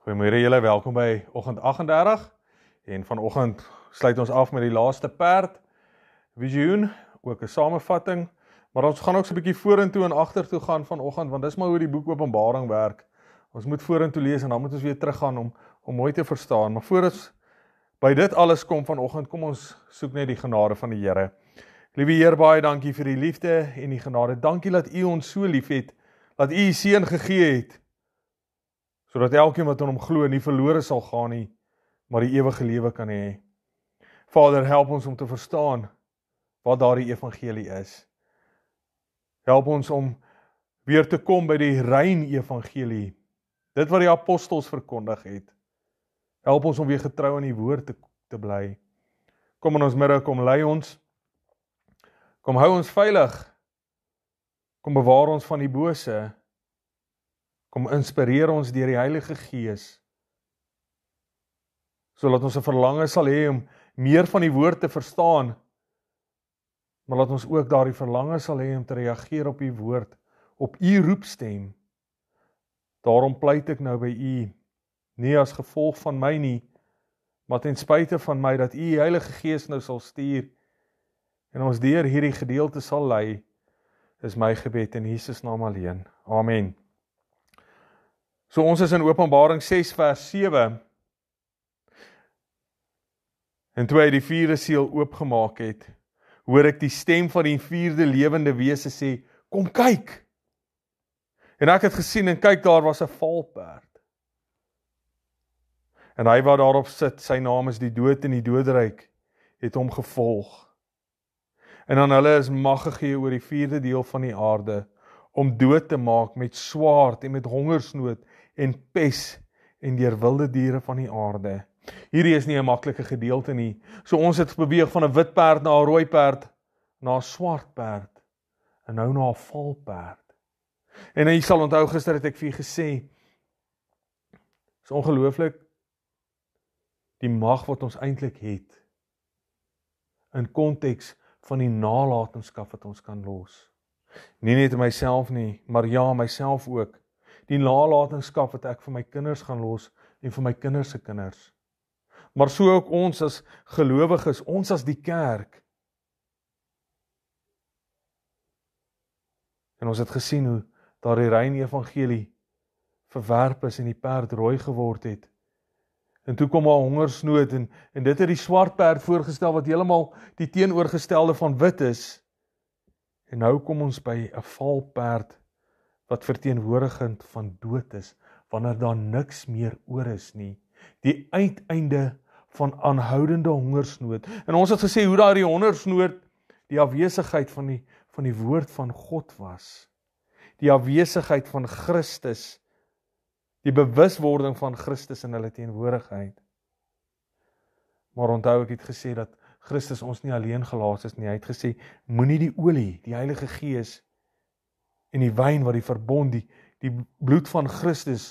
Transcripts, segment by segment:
Goeiemôre julle, welkom by Oggend 38. En vanoggend sluit ons af met die laaste perd visioen, ook 'n samevatting, maar ons gaan ook so 'n bietjie vorentoe en agtertoe gaan vanoggend want dis maar hoe die boek Openbaring werk. Ons moet vorentoe lees en dan moet ons weer teruggaan om om mooi te verstaan. Maar voor ons by dit alles kom vanoggend, kom ons soek net die genade van die Here. Liewe Heer, baie dankie vir u liefde en u genade. Dankie dat u ons so liefhet, dat u u seun gegee het sodat elkeen wat in hom glo nie verlore sal gaan nie, maar die ewige lewe kan hê. Vader, help ons om te verstaan wat daardie evangelie is. Help ons om weer te kom by die rein evangelie. Dit wat die apostels verkondig het. Help ons om weer getrou aan die woord te te bly. Kom in ons midde kom lei ons. Kom hou ons veilig. Kom bewaar ons van die bose. Kom inspireer ons deur die Heilige Gees. Sodat ons 'n verlange sal hê om meer van die woord te verstaan. Maar laat ons ook daardie verlange sal hê om te reageer op u woord, op u roepstem. Daarom pleit ek nou by u nie as gevolg van my nie, maar ten spyte van my dat u Heilige Gees nou sal stuur en ons deur hierdie gedeelte sal lei. Dis my gebed in Jesus naam alleen. Amen. So ons is in Openbaring 6 vers 7. En toe hy die vierde seël oopgemaak het, hoor ek die stem van die vierde lewende wese sê: "Kom kyk." En ek het gesien en kyk daar was 'n valperd. En hy wat daarop sit, sy naam is die dood en die doderyk, het hom gevolg. En aan hulle is mag gegee oor die vierde deel van die aarde om dood te maak met swaard en met hongersnood en pes en deur wilde diere van die aarde. Hierdie is nie 'n maklike gedeelte nie. So ons het beweeg van 'n wit perd na 'n rooi perd, na 'n swart perd en nou na 'n valperd. En jy sal onthou gister het ek vir gesê is ongelooflik die mag wat ons eintlik het in konteks van die nalatenskap wat ons kan los. Nie net myself nie, maar ja, myself ook die nalatenskap wat ek vir my kinders gaan los en vir my kinders se kinders. Maar sou ook ons as gelowiges, ons as die kerk en ons het gesien hoe daardie rein evangelie verwerp is en die perd rooi geword het. En toe kom haar hongersnood en en dit het die swart perd voorgestel wat heeltemal die teenoorgestelde van wit is. En nou kom ons by 'n valperd wat verteenwoordigend van dood is wanneer daar niks meer oor is nie die uiteinde van aanhoudende hongersnood en ons het gesê hoe daardie hongersnood die afwesigheid van die van die woord van God was die afwesigheid van Christus die bewuswording van Christus in hulle teenwoordigheid maar onthou ek het gesê dat Christus ons nie alleen gelaat het nie hy het gesê moenie die olie die Heilige Gees en die wyn wat die verbond die die bloed van Christus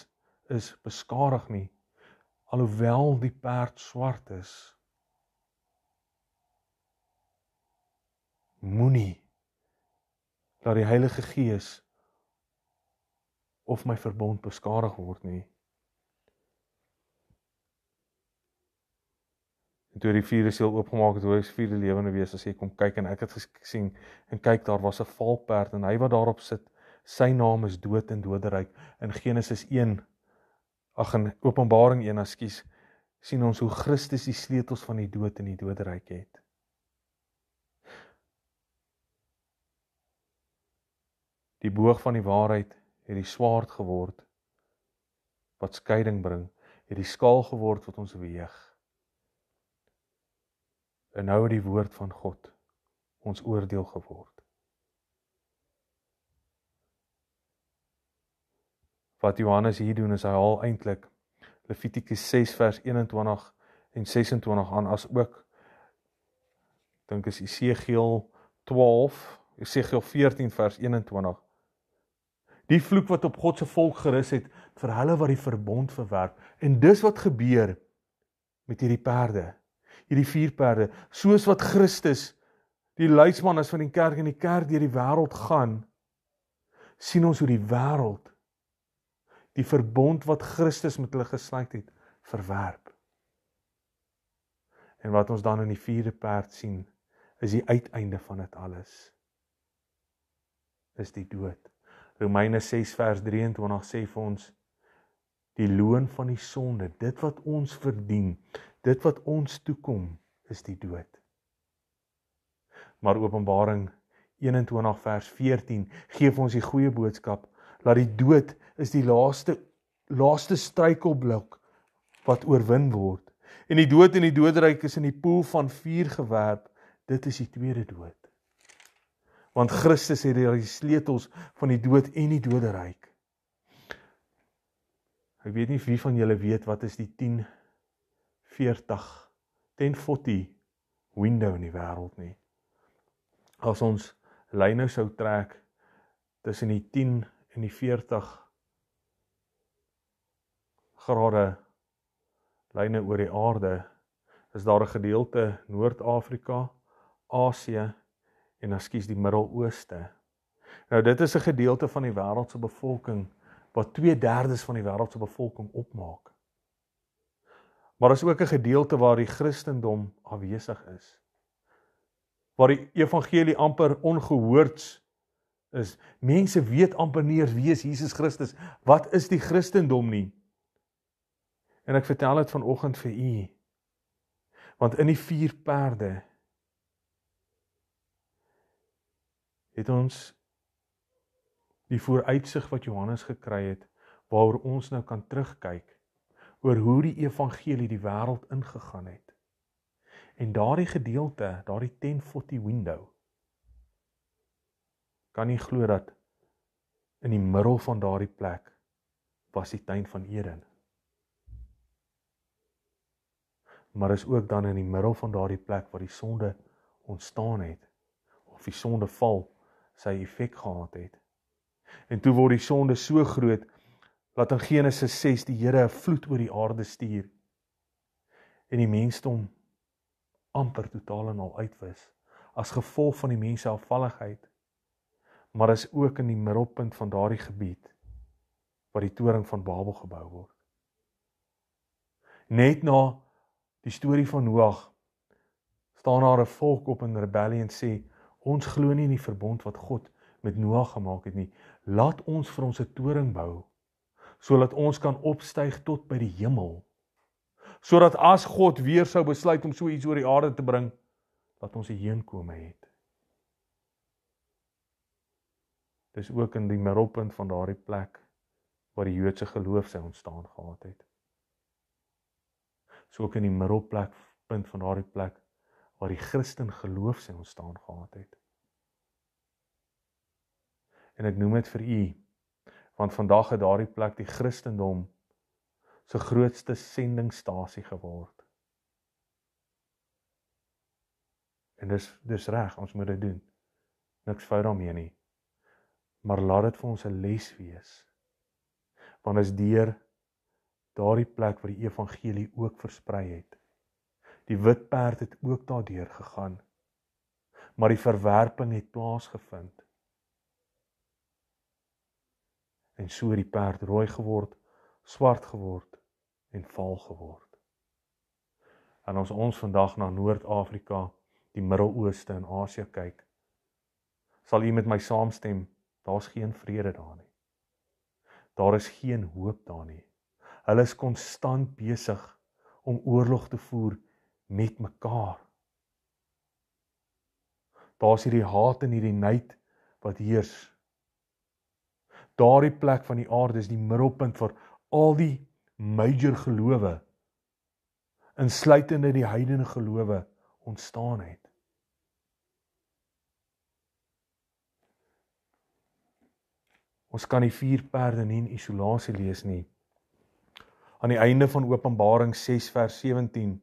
is beskadig nie alhoewel die perd swart is moenie dat die Heilige Gees of my verbond beskadig word nie toe die vierde siel oopgemaak het, hoe is vierde lewende wese sê kom kyk en ek het gesien en kyk daar was 'n valperd en hy wat daarop sit, sy naam is dood en doderyk. In Genesis 1 ag in Openbaring 1, ekskuus, sien ons hoe Christus die sleutels van die dood en die doderyk het. Die boog van die waarheid het die swaard geword wat skeiding bring, het die skaal geword wat ons beweeg en nou het die woord van God ons oordeel geword. Wat Johannes hier doen is hy haal eintlik Levitikus 6 vers 21 en 26 aan as ook dink is Esegiel 12, Esegiel 14 vers 21. Die vloek wat op God se volk gerus het vir hulle wat die verbond verwerp en dis wat gebeur met hierdie perde hierdie vier perde. Soos wat Christus die leidsman is van die kerk en die kerk deur die wêreld gaan, sien ons hoe die wêreld die verbond wat Christus met hulle gesluit het, verwerp. En wat ons dan in die vierde perd sien, is die uiteinde van dit alles. Is die dood. Romeine 6 vers 23 sê vir ons die loon van die sonde, dit wat ons verdien, dit wat ons toekom, is die dood. Maar Openbaring 21 vers 14 gee ons die goeie boodskap dat die dood is die laaste laaste struikelblok wat oorwin word. En die dood en die doodryk is in die poel van vuur gewerp. Dit is die tweede dood. Want Christus het die sleutels van die dood en die doderyk. Ek weet nie wie van julle weet wat is die 10:40 10:40 window in die wêreld nie. As ons lyne sou trek tussen die 10 en die 40 grade lyne oor die aarde, is daar 'n gedeelte Noord-Afrika, Asië en ekskuus die Midde-Ooste. Nou dit is 'n gedeelte van die wêreld se bevolking wat 2/3 van die wêreld se bevolking opmaak. Maar daar is ook 'n gedeelte waar die Christendom afwesig is. Waar die evangelie amper ongehoords is. Mense weet amper nie wie Jesus Christus wat is die Christendom nie. En ek vertel dit vanoggend vir u. Want in die vier perde het ons die vooruitsig wat Johannes gekry het waaroor ons nou kan terugkyk oor hoe die evangelie die wêreld ingegaan het. En daardie gedeelte, daardie 1040 window kan nie glo dat in die middel van daardie plek was die tuin van Eden. Maar is ook dan in die middel van daardie plek waar die sonde ontstaan het of die sondeval sy effek gehad het. En toe word die sonde so groot dat in Genesis 6 die Here 'n vloed oor die aarde stuur en die mensdom amper totaal en al uitwis as gevolg van die mens se afvalligheid. Maar is ook in die middelpunt van daardie gebied waar die toring van Babel gebou word. Net na die storie van Noag staan daar 'n volk op in rebellie en sê ons glo nie in die verbond wat God het met Noag gemaak het nie. Laat ons vir ons 'n toring bou sodat ons kan opstyg tot by die hemel. Sodat as God weer sou besluit om so iets oor die aarde te bring, dat ons heenkome het. Dis ook in die middelpunt van daardie plek waar die Joodse geloof sy ontstaan gehad het. So ook in die middelpunt van daardie plek waar die Christen geloof sy ontstaan gehad het en ek noem dit vir u want vandag het daardie plek die Christendom se grootste sendingstasie geword. En dis dis reg, ons moet dit doen. Niks fout daarmee nie. Maar laat dit vir ons 'n les wees. Want as deur daardie plek waar die evangelie ook versprei het, die wit perd het ook daardeur gegaan. Maar die verwerping het plaasgevind. en so het die perd rooi geword, swart geword en vaal geword. En as ons vandag na Noord-Afrika, die Midde-Ooste en Asië kyk, sal u met my saamstem, daar's geen vrede daar nie. Daar is geen hoop daar nie. Hulle is konstant besig om oorlog te voer met mekaar. Daar's hierdie haat en hierdie nait wat heers hier daardie plek van die aarde is die middelpunt vir al die major gelowe insluitende die heidene gelowe ontstaan het. Ons kan die vier perde nie in isolasie lees nie. Aan die einde van Openbaring 6 vers 17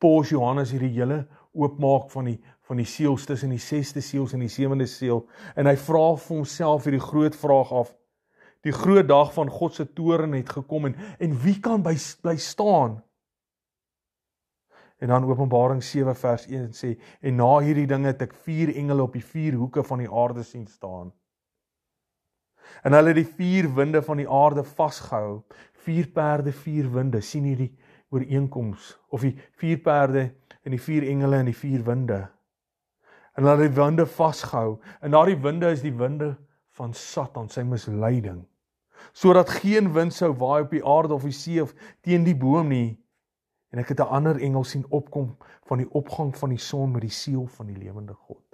pos Johannes hierdie hele oopmaak van die van die siel tussen die 6ste siel en die 7de siel en hy vra vir homself hierdie groot vraag af. Die groot dag van God se toren het gekom en en wie kan by bly staan? En dan Openbaring 7 vers 1 sê en na hierdie dinge het ek vier engele op die vier hoeke van die aarde sien staan. En hulle het die vier winde van die aarde vasgehou, vier perde, vier winde. sien hierdie ooreenkoms of die vier perde en die vier engele en die vier winde. En hulle het die winde vasgehou en daardie winde is die winde van Satan, sy misleiding. Sodat geen wind sou waai op die aarde of die see of teen die boom nie. En ek het 'n ander engel sien opkom van die opgang van die son met die siel van die lewende God.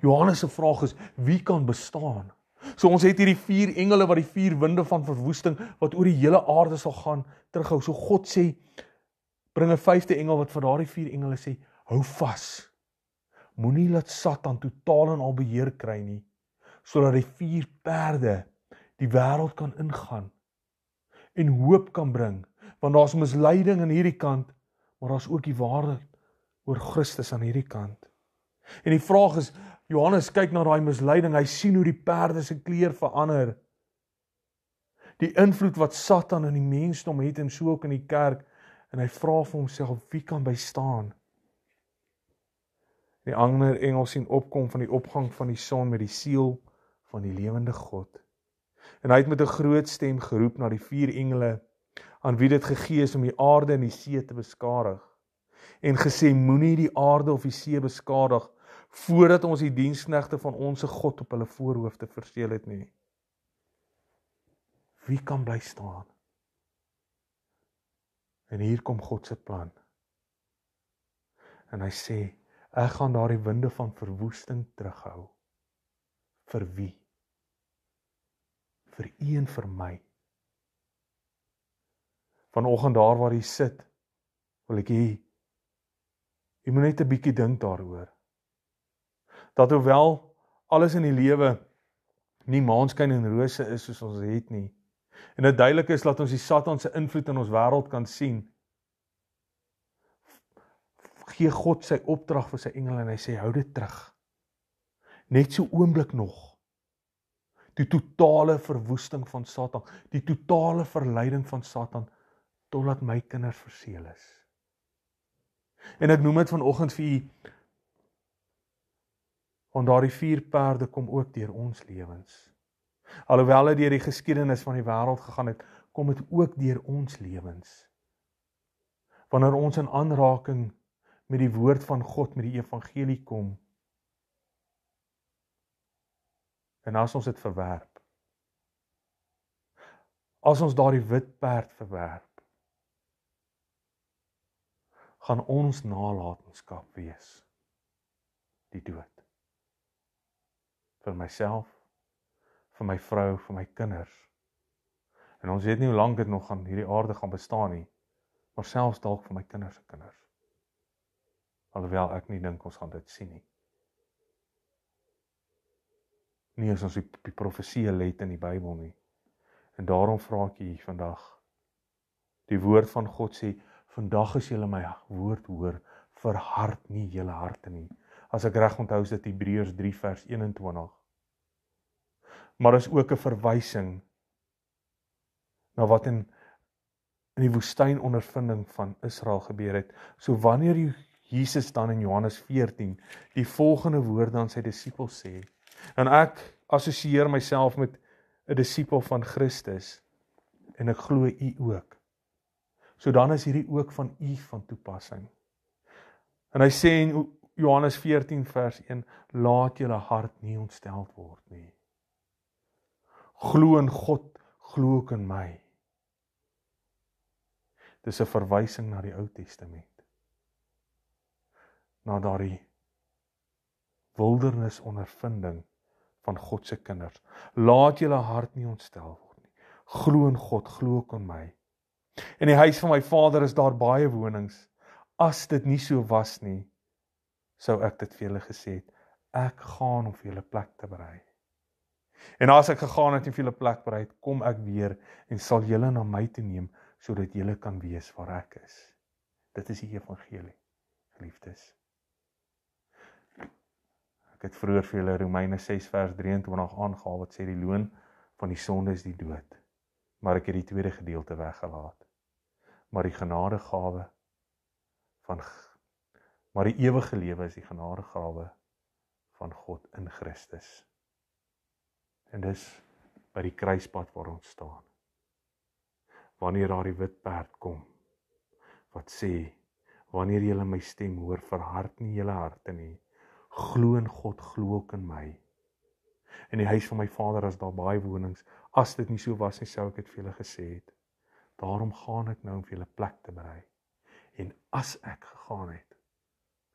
Johannes se vraag is wie kan bestaan? So ons het hierdie vier engele wat die vier winde van verwoesting wat oor die hele aarde sal gaan terughou. So God sê bring 'n vyfde engel wat vir daardie vier engele sê: "Hou vas. Moenie laat Satan totaal en al beheer kry nie, sodat die vier perde die wêreld kan ingaan en hoop kan bring, want daar's misleiding aan hierdie kant, maar daar's ook die waarheid oor Christus aan hierdie kant." En die vraag is Johannes kyk na daai misleiding, hy sien hoe die perde se kleur verander. Die invloed wat Satan in die mensdom het en so ook in die kerk, en hy vra vir homself wie kan bystaan. Die ander engel sien opkom van die opgang van die son met die siel van die lewende God. En hy het met 'n groot stem geroep na die vier engele aan wie dit gegee is om die aarde en die see te beskadig en gesê moenie die aarde of die see beskadig voordat ons die diensknegte van onsse God op hulle voorhoofde verseël het nie. Wie kan bly staan? En hier kom God se plan. En hy sê, ek gaan daardie winde van verwoesting terughou. Vir wie? Vir een vir my. Vanoggend daar waar jy sit, wil ek hier Jy moet net 'n bietjie dink daaroor. Dat hoewel alles in die lewe nie maanskyn en rose is soos ons het nie, En dit duidelik is dat ons die Satan se invloed in ons wêreld kan sien. Gee God sy opdrag vir sy engele en hy sê hou dit terug. Net so oomblik nog. Die totale verwoesting van Satan, die totale verleiding van Satan totdat my kinders verseël is. En ek noem dit vanoggend vir u want daardie vier perde kom ook deur ons lewens. Alhoewel dit deur die geskiedenis van die wêreld gegaan het, kom dit ook deur ons lewens. Wanneer ons in aanraking met die woord van God, met die evangelie kom, en as ons dit verwerp. As ons daardie wit perd verwerp, gaan ons nalatenskap wees. Die dood vir myself vir my vrou, vir my kinders. En ons weet nie hoe lank dit nog gaan hierdie aarde gaan bestaan nie, maar selfs dalk vir my kinders se kinders. Alhoewel ek nie dink ons gaan dit sien nie. Nie as ons die, die profesie let in die Bybel nie. En daarom vra ek u vandag. Die woord van God sê, vandag as julle my woord hoor, verhard nie julle harte nie. As ek reg onthou is dit Hebreërs 3 vers 21 maar is ook 'n verwysing na wat in in die woestyn ondervinding van Israel gebeur het. So wanneer Jesus dan in Johannes 14 die volgende woorde aan sy disippels sê, dan ek assosieer myself met 'n disipel van Christus en ek glo u ook. So dan is hierdie ook van u van toepassing. En hy sê in Johannes 14 vers 1 laat julle hart nie ontstel word nie glo in God, glo ook in my. Dis 'n verwysing na die Ou Testament. Na daardie wildernis ondervinding van God se kinders. Laat julle hart nie ontstel word nie. Glo in God, glo ook in my. In die huis van my Vader is daar baie wonings. As dit nie so was nie, sou ek dit vir julle gesê het. Ek gaan om vir julle plek te berei. En as ek gegaan het en vir julle plek berei het, kom ek weer en sal julle na my toe neem sodat julle kan weet waar ek is. Dit is die evangelie, geliefdes. Ek het vroeër vir julle Romeine 6 vers 23 aangehaal wat sê die loon van die sonde is die dood. Maar ek het die tweede gedeelte weggelaat. Maar die genadegawe van maar die ewige lewe is die genadegawe van God in Christus. En dis by die kruispad waar ons staan. Wanneer daar die wit perd kom wat sê wanneer jy my stem hoor verhard nie julle harte nie. Glo in God, glo ook in my. In die huis van my Vader is daar baie wonings. As dit nie so was nie sou ek dit vir julle gesê het. Daarom gaan ek nou om vir julle plek te berei. En as ek gegaan het,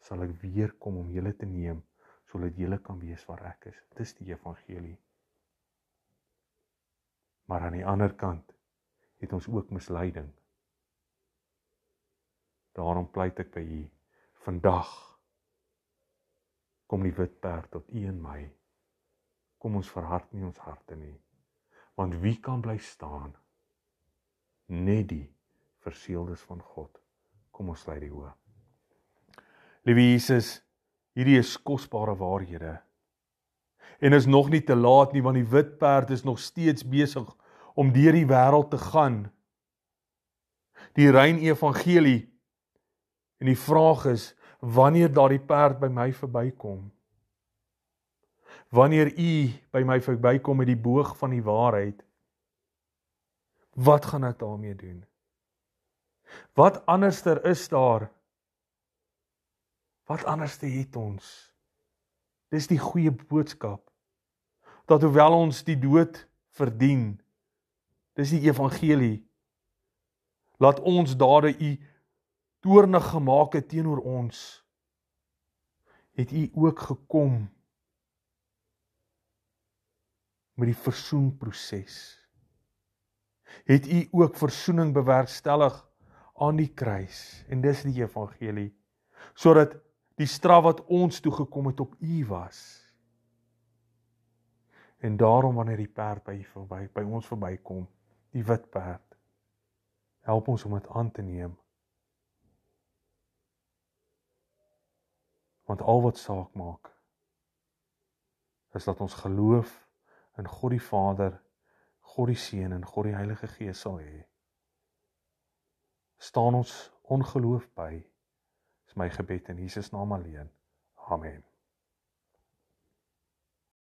sal ek weer kom om julle te neem sodat julle kan wees waar ek is. Dis die evangelie. Maar aan die ander kant het ons ook misleiding. Daarom pleit ek by u vandag kom die wit perd tot u en my. Kom ons verhard nie ons harte nie. Want wie kan bly staan? Net die verseëldes van God. Kom ons sluit die oë. Liewe Jesus, hierdie is kosbare waarhede. En is nog nie te laat nie want die wit perd is nog steeds besig om deur die wêreld te gaan. Die rein evangelie. En die vraag is wanneer daardie perd by my verbykom. Wanneer u by my verbykom met die boog van die waarheid. Wat gaan ek daarmee doen? Wat anderster is daar? Wat anderste het ons? Dis die goeie boodskap. Dat hoewel ons die dood verdien, dis die evangelie. Laat ons dade u toornig gemaak het teenoor ons. Het u ook gekom met die versoeningproses? Het u ook versoening bewerkstellig aan die kruis? En dis die evangelie sodat die straf wat ons toe gekom het op u was. En daarom wanneer die perd by verby by ons verbykom, die wit perd, help ons om dit aan te neem. Want al wat saak maak is dat ons geloof in God die Vader, God die Seun en God die Heilige Gees sal hê. Staan ons ongeloof by is my gebed in Jesus naam alleen. Amen.